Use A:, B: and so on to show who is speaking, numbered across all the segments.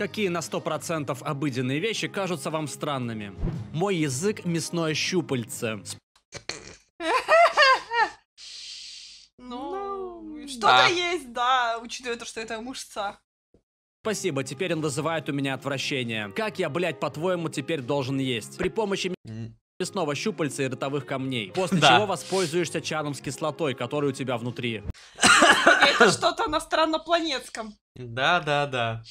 A: Какие на 100% обыденные вещи кажутся вам странными? Мой язык – мясное щупальце.
B: Ну, ну, что-то есть, да, учитывая то, что это мышца.
A: Спасибо, теперь он вызывает у меня отвращение. Как я, блядь, по-твоему, теперь должен есть? При помощи мясного щупальца и ротовых камней. После чего воспользуешься чаном с кислотой, который у тебя внутри.
B: Это что-то на страннопланетском.
A: Да, да, да.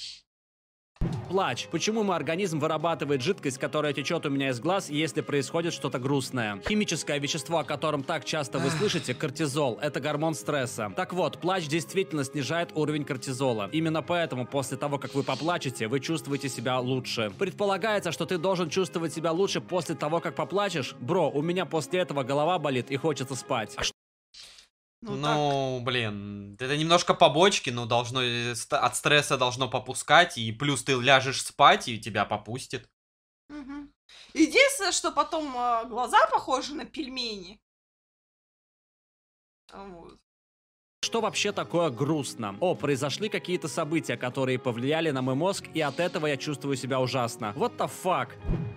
A: Плач. Почему мой организм вырабатывает жидкость, которая течет у меня из глаз, если происходит что-то грустное? Химическое вещество, о котором так часто вы слышите, кортизол. Это гормон стресса. Так вот, плач действительно снижает уровень кортизола. Именно поэтому после того, как вы поплачете, вы чувствуете себя лучше. Предполагается, что ты должен чувствовать себя лучше после того, как поплачешь. Бро, у меня после этого голова болит и
C: хочется спать. А ну, ну так. Ну, блин, это немножко побочки, но должно э, от стресса должно попускать, и плюс ты ляжешь спать, и тебя попустит.
B: Угу. Единственное, что потом а, глаза похожи на пельмени.
A: Вот. Что вообще такое грустно? О, произошли какие-то события, которые повлияли на мой мозг, и от этого я чувствую себя ужасно. What the fuck?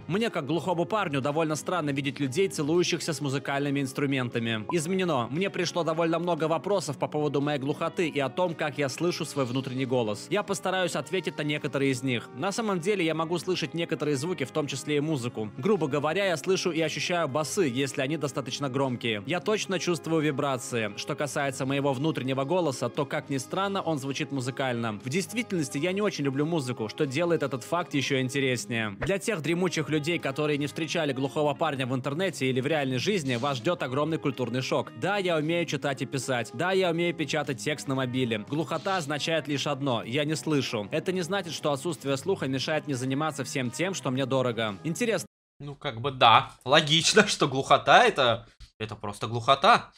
A: Мне, как глухому парню, довольно странно видеть людей, целующихся с музыкальными инструментами. Изменено. Мне пришло довольно много вопросов по поводу моей глухоты и о том, как я слышу свой внутренний голос. Я постараюсь ответить на некоторые из них. На самом деле я могу слышать некоторые звуки, в том числе и музыку. Грубо говоря, я слышу и ощущаю басы, если они достаточно громкие. Я точно чувствую вибрации. Что касается моего внутреннего внутреннего голоса, то, как ни странно, он звучит музыкально. В действительности я не очень люблю музыку, что делает этот факт еще интереснее. Для тех дремучих людей, которые не встречали глухого парня в интернете или в реальной жизни, вас ждет огромный культурный шок. Да, я умею читать и писать. Да, я умею печатать текст на мобиле. Глухота означает лишь одно – я не слышу. Это не значит, что отсутствие слуха мешает мне заниматься всем тем, что мне
C: дорого. Интересно. Ну, как бы да. Логично, что глухота это... Это просто глухота.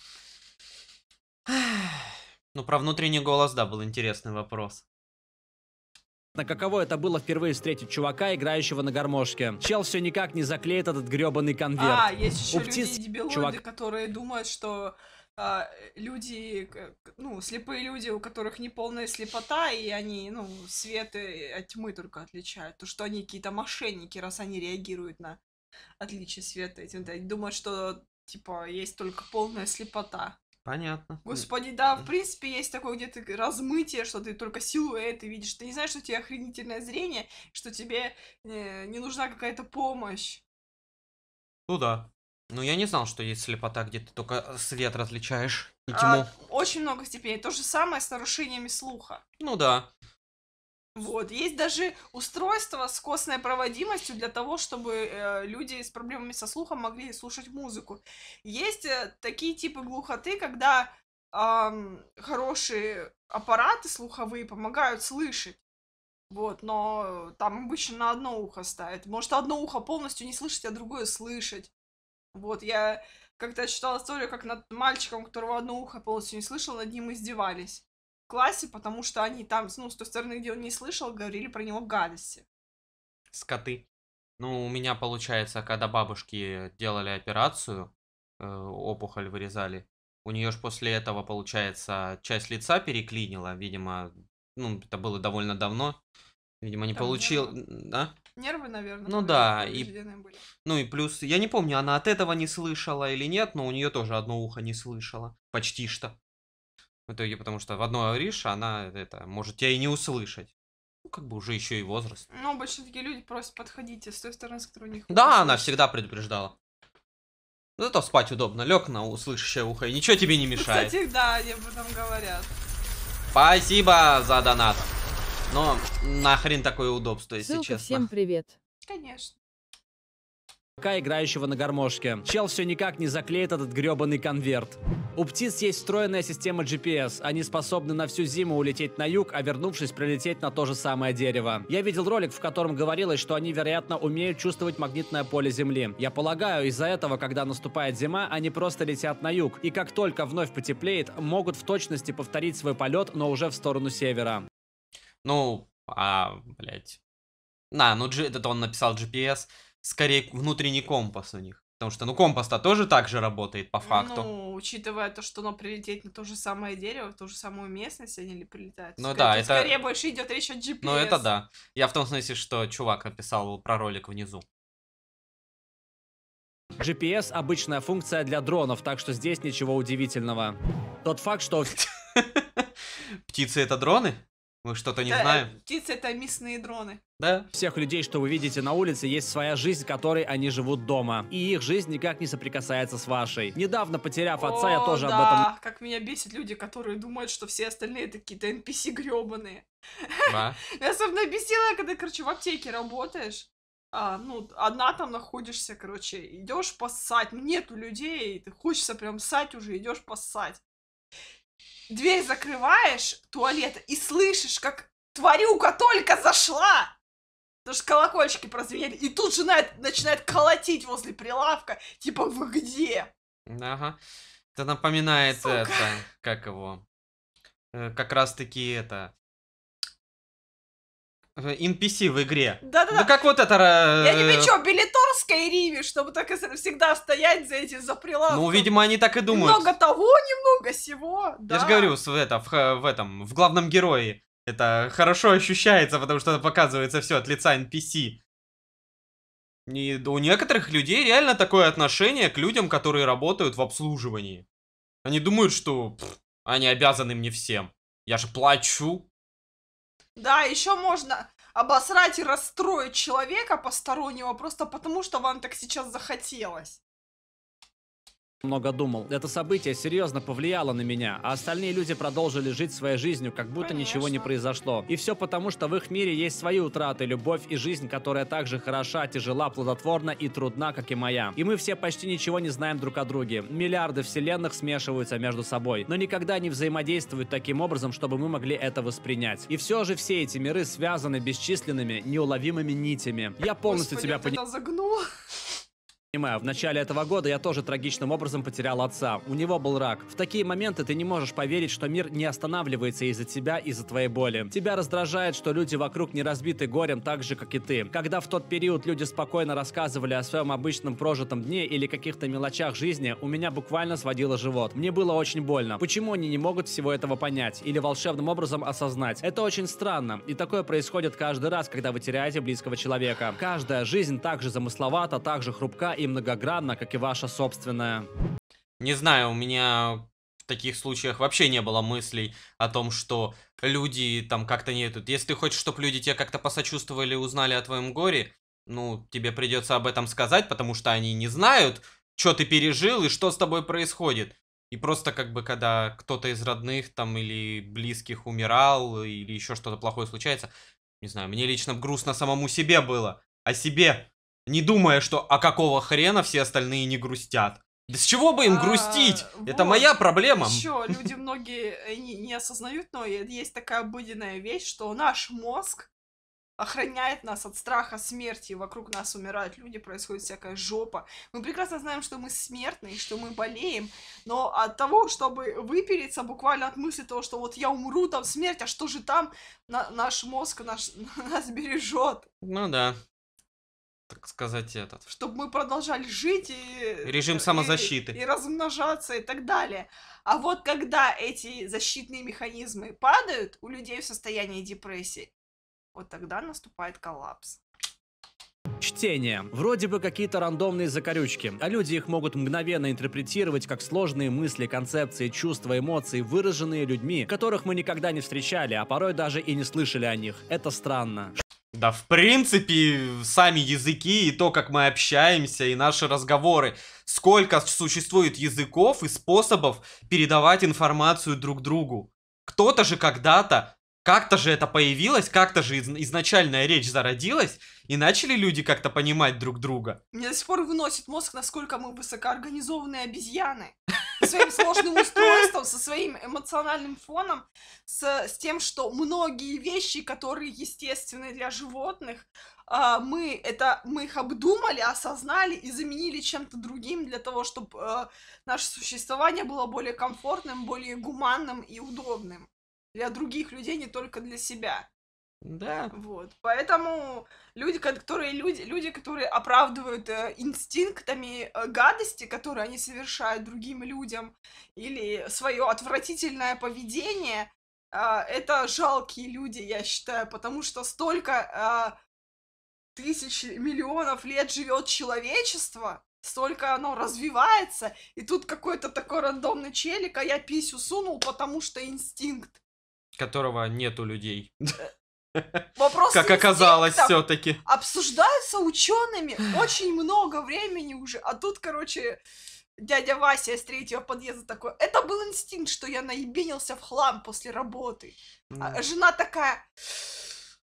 C: Ну, про внутренний голос, да, был интересный вопрос.
A: На каково это было впервые встретить чувака, играющего на гармошке? Чел все никак не заклеит этот гребаный конверт. А, есть еще У птиц...
B: дебилоиды, чувак... которые думают, что а, люди, ну, слепые люди, у которых неполная слепота, и они, ну, свет и от а, тьмы только отличают. То, что они какие-то мошенники, раз они реагируют на отличие света этим. Да, думают, что, типа, есть только полная слепота.
C: Понятно. Господи,
B: да, в принципе, есть такое где-то размытие, что ты только силуэты видишь. Ты не знаешь, что у тебя охренительное зрение, что тебе э, не нужна какая-то помощь.
C: Ну да. Ну я не знал, что есть слепота, где ты только э, свет различаешь и тьму. А,
B: очень много степеней. То же самое с нарушениями слуха. Ну да. Вот, есть даже устройство с костной проводимостью для того, чтобы э, люди с проблемами со слухом могли слушать музыку. Есть э, такие типы глухоты, когда э, хорошие аппараты слуховые помогают слышать. Вот, но там обычно на одно ухо ставят. Может, одно ухо полностью не слышать, а другое слышать. Вот, я как-то читала историю, как над мальчиком, которого одно ухо полностью не слышал, над ним издевались классе, потому что они там, ну, с той стороны, где он не слышал, говорили про него гадости.
C: Скоты. Ну, у меня, получается, когда бабушки делали операцию, э, опухоль вырезали, у нее же после этого, получается, часть лица переклинила, видимо, ну, это было довольно давно. Видимо, не Там получил, нервы. да? Нервы, наверное. Ну да, и были. ну и плюс, я не помню, она от этого не слышала или нет, но у нее тоже одно ухо не слышала, почти что. В итоге, потому что в одной Ариша она это может тебя и не услышать. Ну, как бы уже еще и возраст.
B: Ну, больше такие люди просто подходите с той стороны, с которой у них...
C: Да, она всегда предупреждала. Зато спать удобно. Лег на услышащее ухо, и ничего тебе не мешает. Кстати,
B: да, я об этом говорят.
C: Спасибо за донат. Но нахрен такое удобство, если Ссылка честно.
B: всем привет. Конечно.
A: Пока играющего на гармошке. Чел все никак не заклеит этот гребаный конверт. У птиц есть встроенная система GPS. Они способны на всю зиму улететь на юг, а вернувшись, прилететь на то же самое дерево. Я видел ролик, в котором говорилось, что они, вероятно, умеют чувствовать магнитное поле Земли. Я полагаю, из-за этого, когда наступает зима, они просто летят на юг. И как только вновь потеплеет, могут в точности повторить свой полет, но уже в сторону севера.
C: Ну, а, блять, На, ну, это он написал GPS скорее внутренний компас у них. Потому что, ну, компас-то тоже так же работает по факту.
B: Ну, учитывая то, что оно прилететь на то же самое дерево, в ту же самую местность, они ли прилетают. Ну да, это... Скорее больше идет речь о GPS. Ну это да.
C: Я в том смысле, что чувак описал про ролик внизу.
A: GPS – обычная функция для дронов, так что здесь ничего удивительного. Тот факт, что... Птицы – это дроны? Мы что-то не да, знаем. Э,
B: птицы это мясные дроны.
A: Да. Всех людей, что вы видите на улице, есть своя жизнь, в которой они живут дома. И их жизнь никак не соприкасается с вашей. Недавно потеряв
C: отца, О, я тоже да. об этом...
B: как меня бесит люди, которые думают, что все остальные такие то NPC гребаные. Да. Особенно бесила, когда, короче, в аптеке работаешь. А, ну, одна там находишься, короче, идешь поссать. Ну, нету людей, ты хочется прям сать уже, идешь поссать дверь закрываешь туалет и слышишь, как тварюка только зашла. Потому что колокольчики прозвенели, и тут жена начинает колотить возле прилавка, типа, вы где?
C: Ага. Это напоминает Сука. это, как его, э, как раз-таки это, NPC э, в игре. Да-да-да. Ну как вот это... Я не э, что, а
B: билетон Скайриме, чтобы так только всегда стоять за эти за прилавком. Ну,
C: видимо, они так и думают. Много
B: того, немного сего. Да. Я же говорю,
C: в, это, в, в этом, в главном герое. Это хорошо ощущается, потому что показывается все от лица NPC. И у некоторых людей реально такое отношение к людям, которые работают в обслуживании. Они думают, что пфф, они обязаны мне всем. Я же плачу.
B: Да, еще можно обосрать и расстроить человека постороннего просто потому, что вам так сейчас захотелось
A: много думал. Это событие серьезно повлияло на меня, а остальные люди продолжили жить своей жизнью, как будто Конечно. ничего не произошло. И все потому, что в их мире есть свои утраты, любовь и жизнь, которая так же хороша, тяжела, плодотворна и трудна, как и моя. И мы все почти ничего не знаем друг о друге. Миллиарды вселенных смешиваются между собой, но никогда не взаимодействуют таким образом, чтобы мы могли это воспринять. И все же все эти миры связаны бесчисленными, неуловимыми нитями. Я полностью Господи, тебя понимаю понимаю, в начале этого года я тоже трагичным образом потерял отца. У него был рак. В такие моменты ты не можешь поверить, что мир не останавливается из-за тебя, из-за твоей боли. Тебя раздражает, что люди вокруг не разбиты горем так же, как и ты. Когда в тот период люди спокойно рассказывали о своем обычном прожитом дне или каких-то мелочах жизни, у меня буквально сводило живот. Мне было очень больно. Почему они не могут всего этого понять или волшебным образом осознать? Это очень странно. И такое происходит каждый раз, когда вы теряете близкого человека. Каждая жизнь также замысловата, также хрупка и многогранна, как и ваша собственная.
C: Не знаю, у меня в таких случаях вообще не было мыслей о том, что люди там как-то не идут. Если ты хочешь, чтобы люди тебя как-то посочувствовали, узнали о твоем горе, ну, тебе придется об этом сказать, потому что они не знают, что ты пережил и что с тобой происходит. И просто как бы, когда кто-то из родных там или близких умирал, или еще что-то плохое случается, не знаю, мне лично грустно самому себе было, о себе, не думая, что а какого хрена все остальные не грустят. Да с чего бы им а, грустить? А, Это вот. моя проблема. Еще
B: люди многие э, не, не осознают, но есть такая обыденная вещь, что наш мозг охраняет нас от страха смерти, вокруг нас умирают люди, происходит всякая жопа. Мы прекрасно знаем, что мы смертные, что мы болеем, но от того, чтобы выпереться буквально от мысли того, что вот я умру, там смерть, а что же там, на наш мозг наш, нас бережет.
C: Ну да так сказать, этот. Чтобы
B: мы продолжали жить и... Режим самозащиты. И, и размножаться и так далее. А вот когда эти защитные механизмы падают у людей в состоянии депрессии, вот тогда наступает коллапс.
A: Чтение. Вроде бы какие-то рандомные закорючки, а люди их могут мгновенно интерпретировать как сложные мысли, концепции, чувства, эмоции, выраженные людьми, которых мы никогда не встречали, а порой даже
C: и не слышали о них. Это странно. Да, в принципе, сами языки и то, как мы общаемся, и наши разговоры. Сколько существует языков и способов передавать информацию друг другу. Кто-то же когда-то, как-то же это появилось, как-то же из изначальная речь зародилась, и начали люди как-то понимать друг друга.
B: Мне до сих пор выносит мозг, насколько мы высокоорганизованные обезьяны своим сложным устройством, со своим эмоциональным фоном, с, с тем, что многие вещи, которые естественны для животных, а, мы, это, мы их обдумали, осознали и заменили чем-то другим для того, чтобы э, наше существование было более комфортным, более гуманным и удобным для других людей, не только для себя. Да. Вот. Поэтому люди, которые люди, люди, которые оправдывают э, инстинктами э, гадости, которые они совершают другим людям, или свое отвратительное поведение, э, это жалкие люди, я считаю, потому что столько э, тысяч миллионов лет живет человечество, столько оно развивается, и тут какой-то такой рандомный челик, а я писю сунул, потому что инстинкт
C: которого нет у людей. Э,
B: Вопрос как оказалось все-таки. Обсуждаются учеными очень много времени уже, а тут, короче, дядя Вася из третьего подъезда такой. Это был инстинкт, что я наебенился в хлам после работы. А жена такая.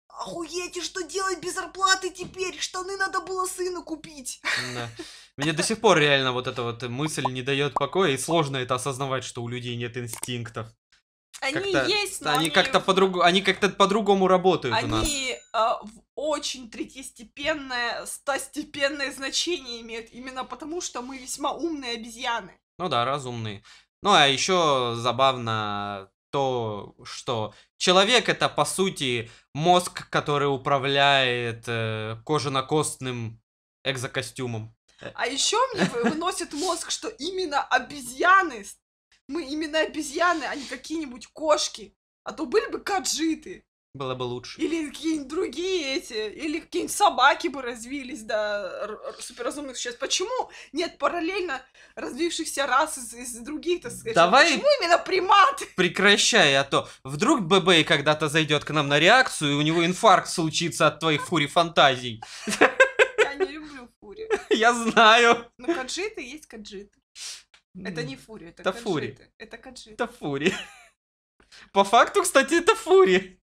B: Охуеть, и что делать без зарплаты теперь? Штаны надо было сыну купить.
C: Да. Мне до сих пор реально вот эта вот мысль не дает покоя, и сложно это осознавать, что у людей нет инстинктов. Они есть, но они, как-то по-другому, они как-то по-другому работают они, у нас. Они
B: э, в очень третьестепенное, стостепенное значение имеют, именно потому что мы весьма умные обезьяны.
C: Ну да, разумные. Ну а еще забавно то, что человек это по сути мозг, который управляет э, кожано-костным экзокостюмом.
B: А еще мне выносит мозг, что именно обезьяны мы именно обезьяны, а не какие-нибудь кошки. А то были бы каджиты.
C: Было бы лучше.
B: Или какие-нибудь другие эти, или какие-нибудь собаки бы развились, да, суперразумных существ. Почему нет параллельно развившихся рас из, из других, так сказать? Давай... Почему именно приматы?
C: Прекращай, а то вдруг ББ когда-то зайдет к нам на реакцию, и у него инфаркт случится от твоих фури фантазий. Я не люблю фури. Я знаю.
B: Ну, каджиты есть каджиты. Это не Фури, это, это Фури. Это Каджи. Это
C: Фури. По факту, кстати, это Фури.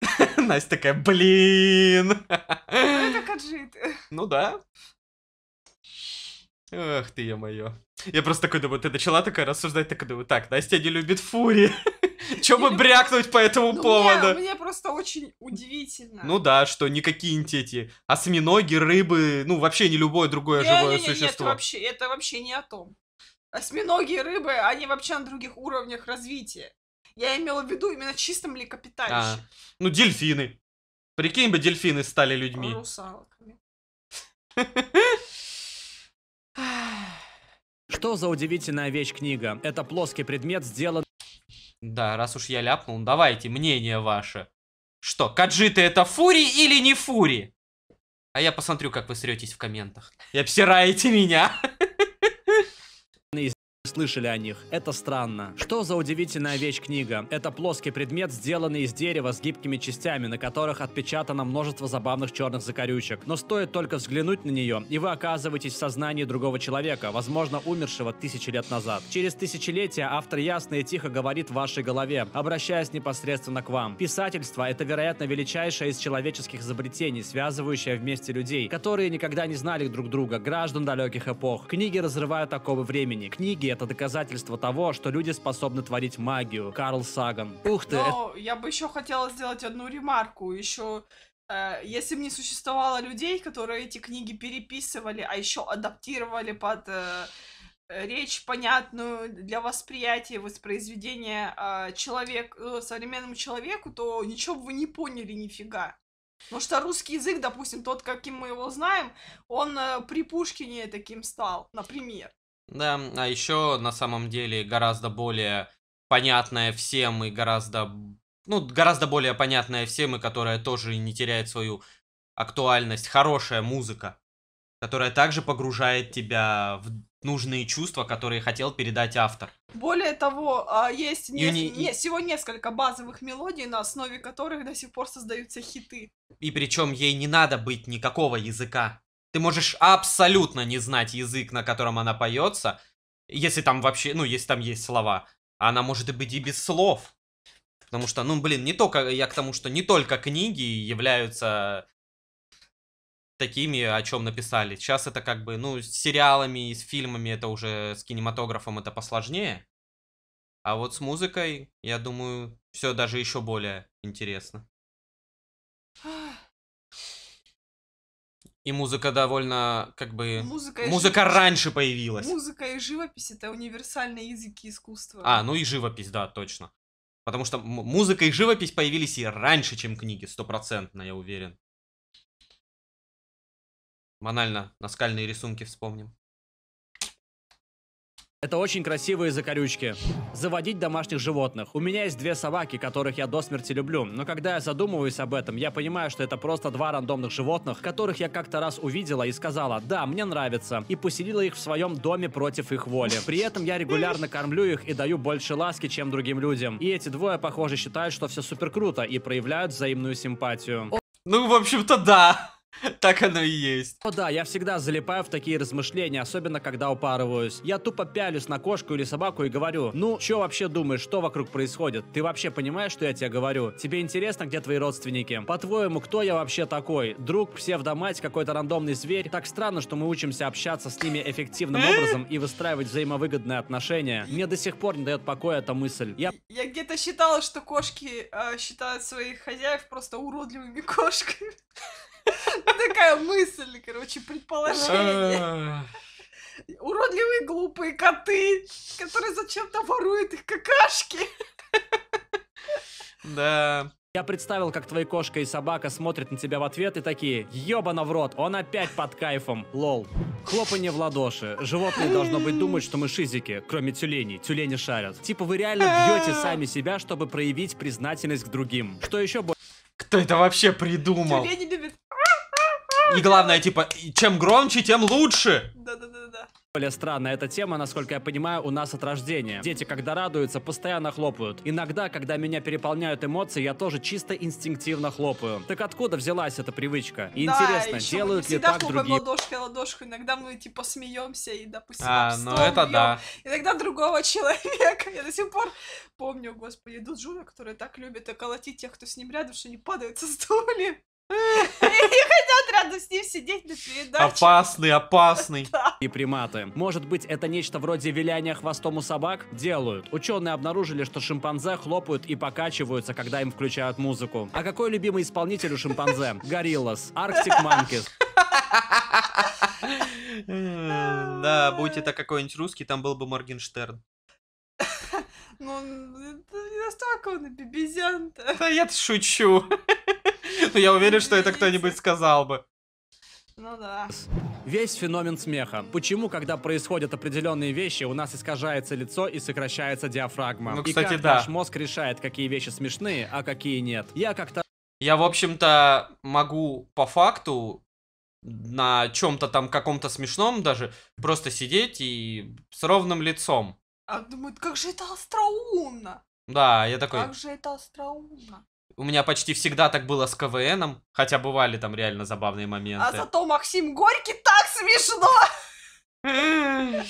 C: Настя такая, блин. Ну, это Каджит. Ну да. Ах ты, я моё. Я просто такой думаю, ты начала такая рассуждать, такой думаю, так, Настя не любит Фури. Че бы брякнуть по этому ну, поводу?
B: Мне просто очень удивительно.
C: Ну да, что никакие эти осьминоги, рыбы, ну вообще не любое другое живое существо. Нет, вообще,
B: это вообще не о том. Осьминоги, рыбы, они вообще на других уровнях развития. Я имела в виду именно чисто млекопитающих. А,
C: ну, дельфины. Прикинь бы, дельфины стали людьми.
B: Русалками.
A: Что за удивительная вещь книга? Это плоский предмет, сделан
C: да, раз уж я ляпнул, ну давайте мнение ваше. Что, каджиты это фури или не фури? А я посмотрю, как вы сретесь в комментах. И обсираете меня.
A: слышали о них. Это странно. Что за удивительная вещь книга? Это плоский предмет, сделанный из дерева с гибкими частями, на которых отпечатано множество забавных черных закорючек. Но стоит только взглянуть на нее, и вы оказываетесь в сознании другого человека, возможно, умершего тысячи лет назад. Через тысячелетия автор ясно и тихо говорит в вашей голове, обращаясь непосредственно к вам. Писательство — это, вероятно, величайшее из человеческих изобретений, связывающее вместе людей, которые никогда не знали друг друга, граждан далеких эпох. Книги разрывают оковы времени. Книги — это это доказательство того, что люди способны творить магию. Карл Саган. Ух ты! Но
B: я бы еще хотела сделать одну ремарку. Еще э, если бы не существовало людей, которые эти книги переписывали, а еще адаптировали под э, э, речь понятную для восприятия, воспроизведения э, человек, э, современному человеку, то ничего бы вы не поняли нифига. Потому что русский язык, допустим, тот, каким мы его знаем, он э, при Пушкине таким стал, например.
C: Да, а еще на самом деле гораздо более понятная всем и гораздо, ну, гораздо более понятная всем и которая тоже не теряет свою актуальность, хорошая музыка, которая также погружает тебя в нужные чувства, которые хотел передать автор.
B: Более того, а, есть не... Не... Не... всего несколько базовых мелодий, на основе которых до сих пор создаются хиты.
C: И причем ей не надо быть никакого языка. Ты можешь абсолютно не знать язык, на котором она поется, если там вообще, ну, если там есть слова. Она может и быть и без слов. Потому что, ну, блин, не только, я к тому, что не только книги являются такими, о чем написали. Сейчас это как бы, ну, с сериалами и с фильмами это уже, с кинематографом это посложнее. А вот с музыкой, я думаю, все даже еще более интересно. И музыка довольно, как бы... Музыка, музыка живопись. раньше появилась.
B: Музыка и живопись — это универсальные языки искусства. А,
C: ну и живопись, да, точно. Потому что музыка и живопись появились и раньше, чем книги, стопроцентно, я уверен. Банально, наскальные рисунки вспомним.
A: Это очень красивые закорючки. Заводить домашних животных. У меня есть две собаки, которых я до смерти люблю, но когда я задумываюсь об этом, я понимаю, что это просто два рандомных животных, которых я как-то раз увидела и сказала «да, мне нравится», и поселила их в своем доме против их воли. При этом я регулярно кормлю их и даю больше ласки, чем другим людям. И эти двое, похоже, считают, что все супер круто и проявляют взаимную симпатию. Ну, в общем-то, да. Так оно и есть. О да, я всегда залипаю в такие размышления, особенно когда упарываюсь. Я тупо пялюсь на кошку или собаку и говорю, ну, что вообще думаешь, что вокруг происходит? Ты вообще понимаешь, что я тебе говорю? Тебе интересно, где твои родственники? По-твоему, кто я вообще такой? Друг, псевдомать, какой-то рандомный зверь? Так странно, что мы учимся общаться с ними эффективным э? образом и выстраивать взаимовыгодные отношения. Мне до сих пор не дает покоя эта мысль. Я,
B: я где-то считала, что кошки э, считают своих хозяев просто уродливыми кошками. Такая мысль, короче, предположение. Уродливые глупые коты, которые зачем-то воруют их какашки.
A: Да. Я представил, как твои кошка и собака смотрят на тебя в ответ и такие «Ёбана в рот, он опять под кайфом, лол». Хлопанье в ладоши. Животные должно быть думать, что мы шизики, кроме тюленей. Тюлени шарят. Типа вы реально бьете сами себя, чтобы проявить признательность к другим. Что еще больше... Кто это вообще придумал?
B: Тюлени любят
C: и главное, типа, чем громче, тем лучше. Да-да-да-да.
A: Более странная эта тема, насколько я понимаю, у нас от рождения. Дети, когда радуются, постоянно хлопают. Иногда, когда меня переполняют эмоции, я тоже чисто инстинктивно хлопаю. Так откуда взялась эта привычка? И да,
B: интересно, еще делают ли так другие? ладошкой ладошку, иногда мы типа смеемся и, допустим, а, ну это бьем. да. Иногда другого человека. Я до сих пор помню, господи, идут журы, которые так любят околотить тех, кто с ним рядом, что они падают со стульев с ним сидеть на передаче.
A: Опасный, опасный. И приматы. Может быть, это нечто вроде виляния хвостом у собак? Делают. Ученые обнаружили, что шимпанзе хлопают и покачиваются, когда им включают музыку. А какой любимый исполнитель у шимпанзе? Гориллас. Арктик
C: Манкис. Да, будь это какой-нибудь русский, там был бы Моргенштерн.
B: Ну, не настолько он обезьян-то.
C: Да я-то шучу. Но я уверен, что это кто-нибудь сказал
A: бы. Ну да. Весь феномен смеха. Почему, когда происходят определенные вещи, у нас искажается лицо и сокращается диафрагма? Ну, кстати, и как да. наш мозг решает, какие
C: вещи смешные, а какие нет. Я как-то... Я, в общем-то, могу по факту на чем-то там каком-то смешном даже просто сидеть и с ровным лицом.
B: А думают, как же это остроумно.
C: Да, я такой... Как
B: же это остроумно.
C: У меня почти всегда так было с КВНом, хотя бывали там реально забавные а моменты. А зато
B: Максим Горький так смешно!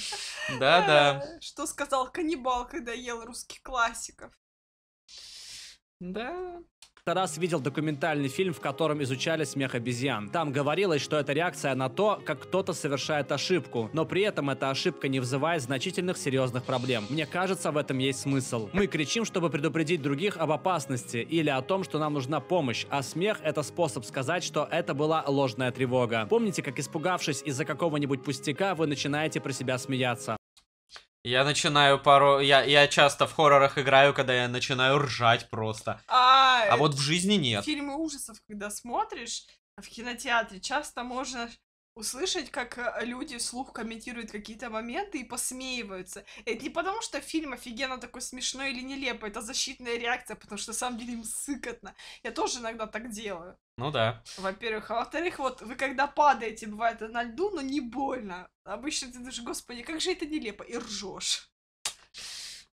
C: Да, да. Э,
B: что сказал каннибал, когда ел русских классиков? Да,
A: Тогда раз видел документальный фильм, в котором изучали смех обезьян. Там говорилось, что это реакция на то, как кто-то совершает ошибку, но при этом эта ошибка не вызывает значительных серьезных проблем. Мне кажется, в этом есть смысл. Мы кричим, чтобы предупредить других об опасности или о том, что нам нужна помощь, а смех — это способ сказать, что это была ложная тревога. Помните, как испугавшись из-за какого-нибудь пустяка, вы начинаете про себя смеяться.
C: Я начинаю пару... Я, я часто в хоррорах играю, когда я начинаю ржать просто. А, а вот в жизни нет.
B: Фильмы ужасов, когда смотришь, в кинотеатре часто можно услышать, как э, люди слух комментируют какие-то моменты и посмеиваются. Это не потому, что фильм офигенно такой смешной или нелепый, это защитная реакция, потому что на самом деле им сыкотно. Я тоже иногда так делаю. Ну да. Во-первых. А во-вторых, вот вы когда падаете, бывает на льду, но не больно. Обычно ты думаешь, господи, как же это нелепо, и ржешь.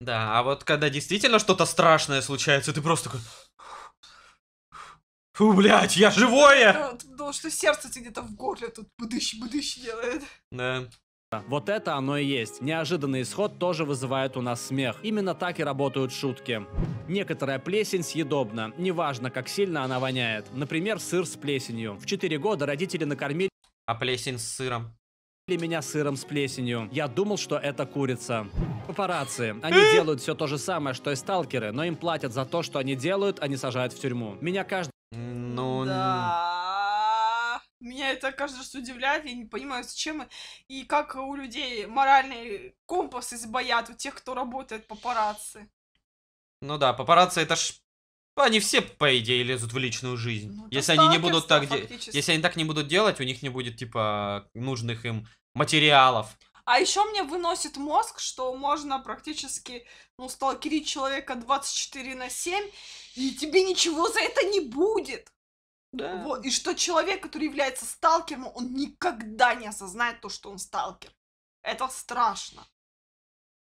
C: Да, а вот когда действительно что-то страшное случается, ты просто такой... Фу, блядь, я живое!
B: ты думал, что сердце тебе где-то в горле тут будыщ-будыщ делает.
A: Да. Вот это оно и есть. Неожиданный исход тоже вызывает у нас смех. Именно так и работают шутки. Некоторая плесень съедобна, неважно, как сильно она воняет. Например, сыр с плесенью. В 4 года родители накормили... А плесень с сыром? меня сыром с плесенью. Я думал, что это курица. Папарацци. Они э! делают все то же самое, что и сталкеры, но им платят за то, что они делают, они а сажают в тюрьму. Меня каждый... Ну... Да.
B: Меня это каждый раз удивляет, я не понимаю, зачем и как у людей моральный компас избоят, у тех, кто работает папарацци.
C: Ну да, папарацци это ж... Они все, по идее, лезут в личную жизнь. Ну, если они не будут так делать, если они так не будут делать, у них не будет типа нужных им материалов.
B: А еще мне выносит мозг, что можно практически, ну, сталкерить человека 24 на 7, и тебе ничего за это не будет. Да. Вот. И что человек, который является сталкером, он никогда не осознает то, что он сталкер. Это страшно.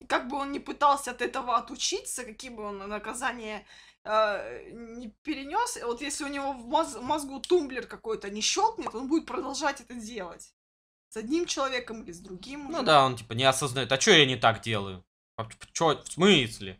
B: Как бы он ни пытался от этого отучиться, какие бы он наказания э, не перенес, вот если у него в моз- мозгу тумблер какой-то не щелкнет, он будет продолжать это делать с одним человеком или с другим. Ну уже. да,
C: он типа не осознает, а что я не так делаю? А, чё, в смысле?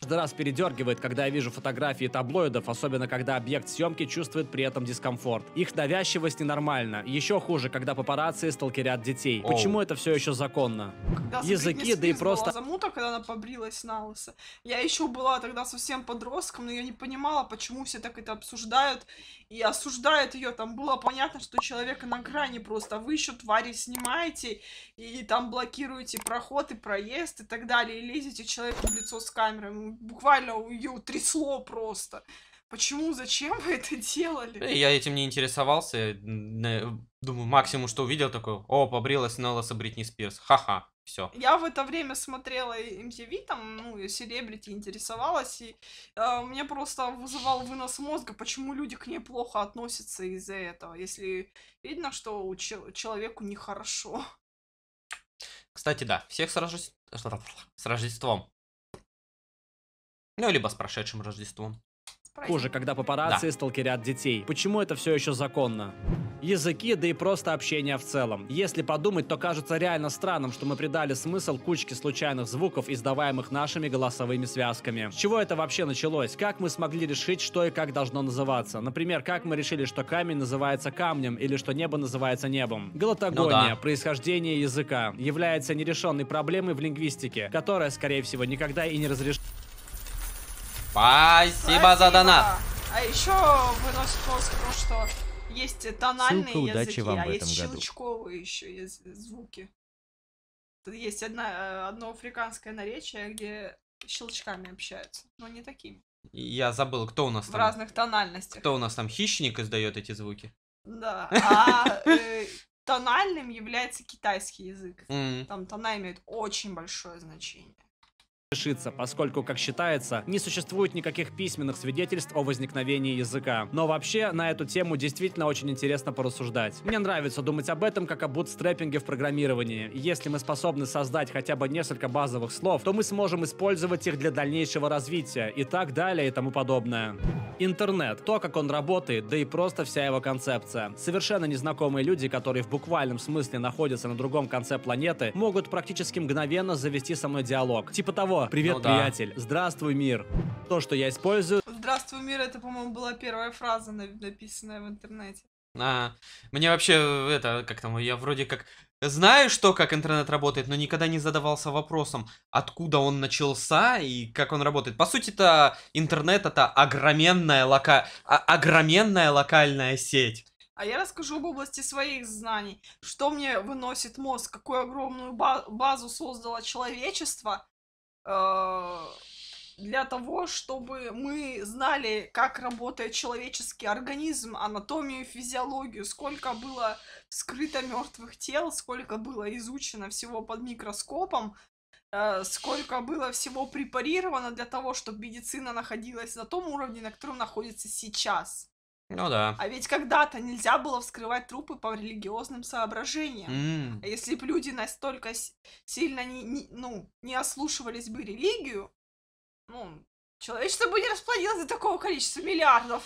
C: Каждый раз передергивает,
A: когда я вижу фотографии таблоидов, особенно когда объект съемки чувствует при этом дискомфорт. Их навязчивость ненормальна. Еще хуже, когда папарацци сталкерят детей. Оу. Почему это все еще законно? тогда языки, да и просто...
B: замута, ну, когда она побрилась на лысо. Я еще была тогда совсем подростком, но я не понимала, почему все так это обсуждают и осуждают ее. Там было понятно, что человека на грани просто. Вы еще твари снимаете и там блокируете проход и проезд и так далее. И лезете человеку в лицо с камерой. Буквально ее трясло просто. Почему, зачем вы это делали? Э, я
C: этим не интересовался. Э, думаю, максимум, что увидел, такой о, побрилась на лоса Бритни Спирс, ха-ха. Все.
B: Я в это время смотрела MTV, там, ну, селебрити интересовалась, и э, мне просто вызывал вынос мозга, почему люди к ней плохо относятся из-за этого, если видно, что у че- человеку нехорошо.
C: Кстати, да, всех с, Рожде... с Рождеством. Ну, либо с прошедшим
A: Рождеством. Хуже, когда папарацци да. сталкерят детей. Почему это все еще законно? Языки, да и просто общение в целом. Если подумать, то кажется реально странным, что мы придали смысл кучке случайных звуков, издаваемых нашими голосовыми связками. С чего это вообще началось? Как мы смогли решить, что и как должно называться? Например, как мы решили, что камень называется камнем или что небо называется небом? Глотогония, ну да. происхождение языка, является нерешенной проблемой в лингвистике, которая, скорее всего, никогда и не разрешится.
C: Спасибо за донат.
B: А еще вырос пост про что есть тональные Ссылка языки, вам а есть щелчковые году. еще звуки. Тут есть одна, э, одно африканское наречие, где щелчками общаются, но не такими.
C: Я забыл, кто у нас в там... В разных
B: тональностях. Кто у
C: нас там хищник издает эти звуки?
B: Да, а э, тональным является китайский язык. Там тона имеет очень большое значение
A: решится, поскольку, как считается, не существует никаких письменных свидетельств о возникновении языка. Но вообще, на эту тему действительно очень интересно порассуждать. Мне нравится думать об этом как о бутстрепинге в программировании. Если мы способны создать хотя бы несколько базовых слов, то мы сможем использовать их для дальнейшего развития и так далее и тому подобное. Интернет, то, как он работает, да и просто вся его концепция. Совершенно незнакомые люди, которые в буквальном смысле находятся на другом конце планеты, могут практически мгновенно завести со мной диалог. Типа того, Привет, ну, да. приятель. Здравствуй, мир. То, что я
C: использую...
B: Здравствуй, мир, это, по-моему, была первая фраза, написанная в интернете.
C: А, мне вообще, это, как там, я вроде как знаю, что, как интернет работает, но никогда не задавался вопросом, откуда он начался и как он работает. По сути это интернет это огроменная, лока... А, огроменная локальная сеть.
B: А я расскажу об области своих знаний. Что мне выносит мозг, какую огромную базу создало человечество, Э, для того, чтобы мы знали, как работает человеческий организм, анатомию, физиологию, сколько было скрыто мертвых тел, сколько было изучено всего под микроскопом, э, сколько было всего препарировано для того, чтобы медицина находилась на том уровне, на котором находится сейчас. Ну да. А ведь когда-то нельзя было вскрывать трупы по религиозным соображениям. Mm. Если бы люди настолько сильно не, не, ну, не ослушивались бы религию, ну, человечество бы не расплодилось за такого количества миллиардов.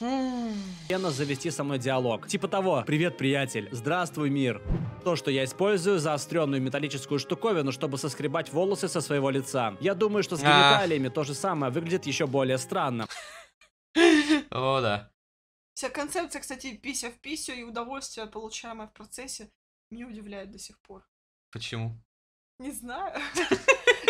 A: Пена завести со мной диалог. Типа того, привет, приятель, здравствуй, мир. То, что я использую, заостренную металлическую штуковину, чтобы соскребать волосы со своего лица. Я думаю, что с гениталиями то же самое выглядит еще более странно.
C: О, да.
B: Вся концепция, кстати, пися в писю и удовольствие, получаемое в процессе, меня удивляет до сих пор. Почему? Не знаю.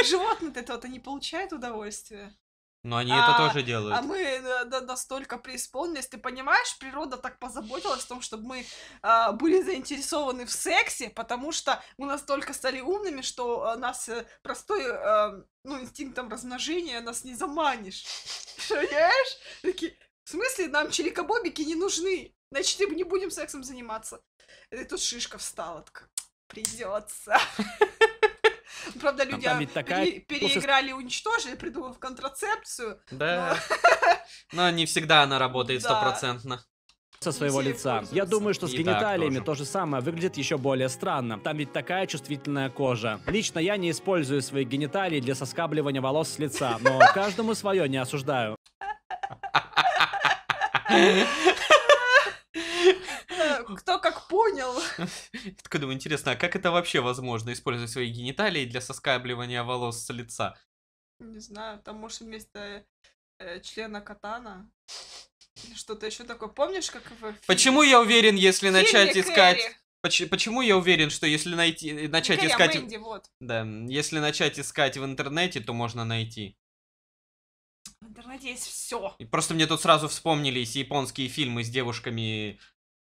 B: Животные-то то-то не получают удовольствие.
C: Но они а, это тоже делают. А
B: мы да, э, настолько преисполнились. Ты понимаешь, природа так позаботилась о том, чтобы мы а, были заинтересованы в сексе, потому что мы настолько стали умными, что а, нас э, простой а, ну, инстинктом размножения нас не заманишь. Понимаешь? Такие, в смысле, нам чирикобобики не нужны. Значит, мы не будем сексом заниматься. И тут шишка встала, придется. Правда, люди а такая... пере- переиграли, уничтожили, придумав контрацепцию.
C: Да. Но... но не всегда она работает стопроцентно. Да со своего лица. Я думаю, что с гениталиями
A: то же самое выглядит еще более странно. Там ведь такая чувствительная кожа. Лично я не использую свои гениталии для соскабливания волос с лица, но каждому
C: свое не осуждаю.
B: Кто как понял.
C: Такой думаю, интересно, а как это вообще возможно, использовать свои гениталии для соскабливания волос с лица?
B: Не знаю, там может вместо э, члена катана что-то еще такое. Помнишь, как в...
C: Почему я уверен, если Фильме начать искать... почему я уверен, что если найти, э, начать Кэрри, а искать... Мэнди, вот. Да, если начать искать в интернете, то можно найти.
B: В интернете есть все. И
C: просто мне тут сразу вспомнились японские фильмы с девушками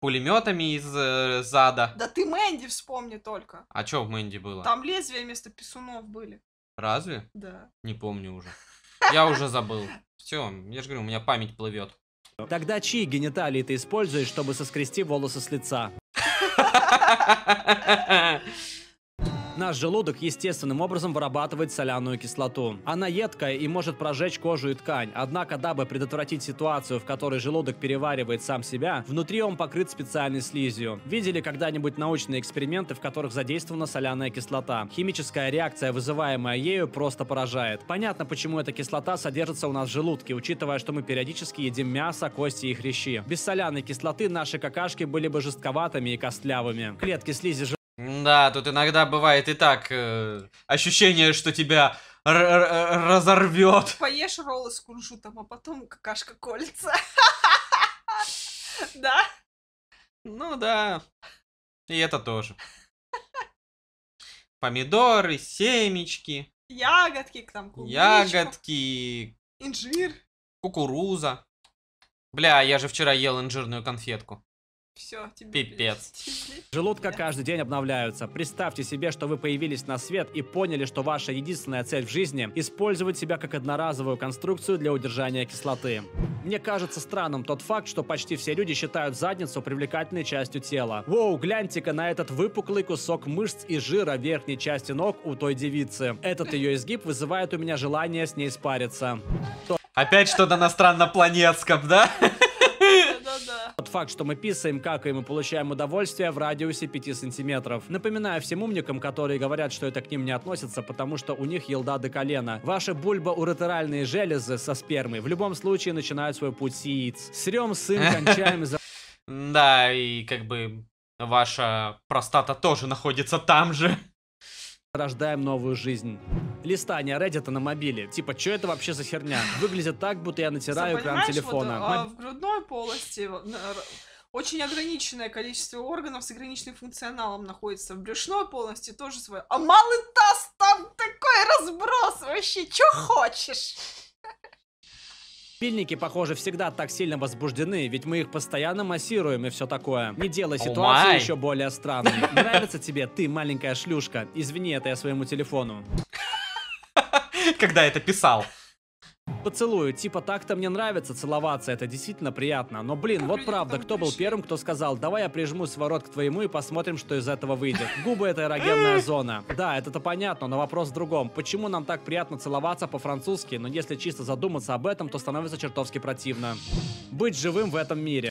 C: пулеметами из э, зада.
B: Да ты Мэнди вспомни только.
C: А что в Мэнди было? Там
B: лезвия вместо писунов были.
C: Разве? Да. Не помню уже. Я уже забыл. Все, я же говорю, у меня память плывет. Тогда чьи гениталии ты используешь,
A: чтобы соскрести волосы с лица? Наш желудок естественным образом вырабатывает соляную кислоту. Она едкая и может прожечь кожу и ткань. Однако, дабы предотвратить ситуацию, в которой желудок переваривает сам себя, внутри он покрыт специальной слизью. Видели когда-нибудь научные эксперименты, в которых задействована соляная кислота? Химическая реакция, вызываемая ею, просто поражает. Понятно, почему эта кислота содержится у нас в желудке, учитывая, что мы периодически едим мясо, кости и хрящи. Без соляной кислоты наши какашки были бы жестковатыми и костлявыми. Клетки слизи
C: да, тут иногда бывает и так э, ощущение, что тебя э, разорвет.
A: Поешь
B: роллы с кунжутом, а потом какашка колется. Да?
C: Ну да. И это тоже. Помидоры, семечки.
B: Ягодки, там клубничка.
C: Ягодки. Инжир. Кукуруза. Бля, я же вчера ел инжирную конфетку.
B: Все, тебе
C: Пипец. Желудка каждый день обновляются. Представьте себе, что вы
A: появились на свет и поняли, что ваша единственная цель в жизни – использовать себя как одноразовую конструкцию для удержания кислоты. Мне кажется странным тот факт, что почти все люди считают задницу привлекательной частью тела. Воу, гляньте-ка на этот выпуклый кусок мышц и жира верхней части ног у той девицы. Этот ее изгиб вызывает у меня желание с ней спариться. Опять что-то на страннопланетском, да? факт, что мы писаем, как и мы получаем удовольствие в радиусе 5 сантиметров. Напоминаю всем умникам, которые говорят, что это к ним не относится, потому что у них елда до колена. Ваши бульбоуретеральные железы со спермой в любом случае начинают свой путь с яиц. Срем, сын, кончаем
C: за... Да, и как бы ваша простата тоже находится там же
A: рождаем новую жизнь. Листание Reddit на мобиле. Типа, что это вообще за херня? Выглядит так, будто я натираю экран телефона. Вот, а, в
B: грудной полости очень ограниченное количество органов с ограниченным функционалом находится в брюшной полости, тоже свое. А малый таз там такой разброс вообще, что хочешь?
A: Шпильники, похоже, всегда так сильно возбуждены, ведь мы их постоянно массируем и все такое. Не делай ситуацию oh еще более странной. Нравится тебе ты, маленькая шлюшка? Извини, это я своему телефону. Когда это писал поцелую. Типа так-то мне нравится целоваться, это действительно приятно. Но блин, вот правда, кто был первым, кто сказал, давай я прижму сворот к твоему и посмотрим, что из этого выйдет. Губы это эрогенная зона. Да, это-то понятно, но вопрос в другом. Почему нам так приятно целоваться по-французски, но если чисто задуматься об этом, то становится чертовски противно. Быть живым в этом мире.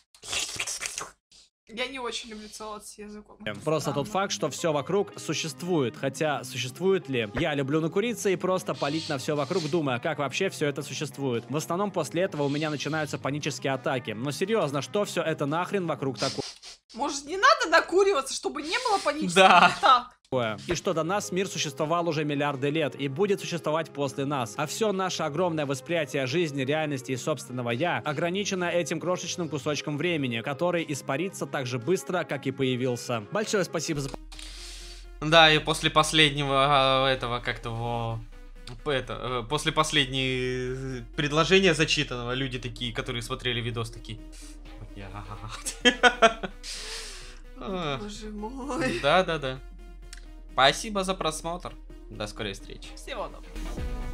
B: Я не очень люблю целоваться языком.
A: Эм, просто а, тот факт, что все вокруг существует. Хотя, существует ли? Я люблю накуриться и просто палить на все вокруг, думая, как вообще все это существует. В основном после этого у меня начинаются панические атаки. Но серьезно, что все это нахрен вокруг такое?
B: Может, не надо накуриваться, чтобы не было панических да. атак?
A: И что до нас мир существовал уже миллиарды лет и будет существовать после нас. А все наше огромное восприятие жизни, реальности и собственного «я» ограничено этим крошечным кусочком времени, который испарится так же быстро, как и появился. Большое спасибо за...
C: Да, и после последнего а, этого как-то во... Это, э, после последнего э, предложения зачитанного люди такие, которые смотрели видос, такие... Боже мой. Да, да, да. Спасибо за просмотр. До скорой встречи.
B: Всего доброго.